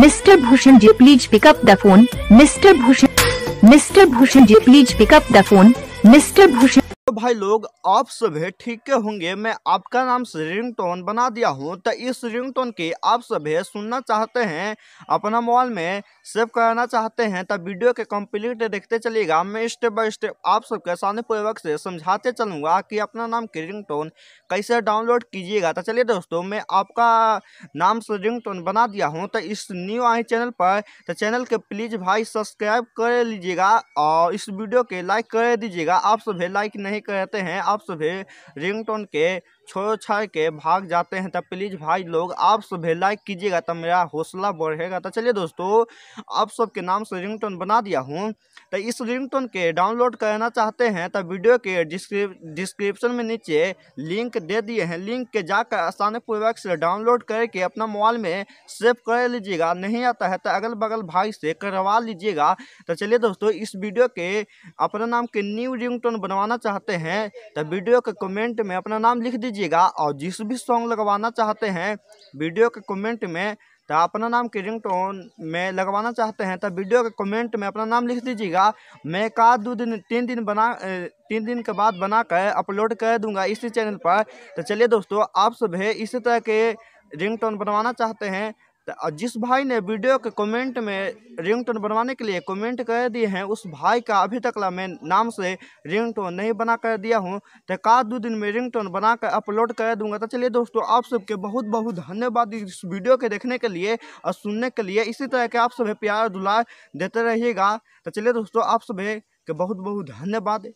Mr. Bhushan ji please pick up the phone. Mr. Bhushan Mr. Bhushan ji please pick up the phone. Mr. Bhushan भाई लोग आप सभी ठीक होंगे मैं आपका नाम से रिंग टोन बना दिया हूँ तो इस रिंग टोन की आप सभी सुनना चाहते हैं अपना मोबाइल में सेव करना चाहते हैं तो वीडियो के कंप्लीट देखते चलिएगा मैं स्टेप बाय स्टेप आप सबके आसानी पूर्वक से समझाते चलूँगा कि अपना नाम की रिंग टोन कैसे डाउनलोड कीजिएगा तो चलिए दोस्तों मैं आपका नाम से रिंग टोन बना दिया हूँ तो इस न्यू आए चैनल पर तो चैनल के प्लीज़ भाई सब्सक्राइब कर लीजिएगा और इस वीडियो के लाइक कर दीजिएगा आप सभी लाइक नहीं कहते हैं आप सुबह रिंगटोन के छोड़ छाड़ के भाग जाते हैं तब प्लीज़ भाई लोग आप सुबह लाइक कीजिएगा तब मेरा हौसला बढ़ेगा तो चलिए दोस्तों आप सबके नाम से रिंगटोन बना दिया हूँ तो इस रिंगटोन के डाउनलोड करना चाहते हैं तो वीडियो के डिस्क्रिप्शन में नीचे लिंक दे दिए हैं लिंक के जाकर पूर्वक से डाउनलोड करके अपना मोबाइल में सेव कर लीजिएगा नहीं आता है तो अगल बगल भाई से करवा लीजिएगा तो चलिए दोस्तों इस वीडियो के अपने नाम के न्यू रिंगटोन बनवाना चाहते हैं हैं तो वीडियो के कमेंट में अपना नाम लिख दीजिएगा और जिस भी सॉन्ग लगवाना चाहते हैं वीडियो के कमेंट में तो अपना नाम के रिंग टोन में लगवाना चाहते हैं तो वीडियो के कमेंट में अपना नाम लिख दीजिएगा मैं का दो दिन तीन दिन बना तीन दिन के बाद बना कर अपलोड कर दूंगा इसी चैनल पर तो चलिए दोस्तों आप सभी इसी तरह के रिंग टोन बनवाना चाहते हैं तो जिस भाई ने वीडियो के कमेंट में रिंगटोन बनवाने के लिए कमेंट कर दिए हैं उस भाई का अभी तक ला मैं नाम से रिंगटोन नहीं बना कर दिया हूँ तो का दो दिन में रिंगटोन बना कर अपलोड कर दूंगा तो चलिए दोस्तों आप सबके बहुत बहुत धन्यवाद इस वीडियो के देखने के लिए और सुनने के लिए इसी तरह के आप सभी प्यार दुलार देते रहिएगा तो चलिए दोस्तों आप सभी के बहुत बहुत धन्यवाद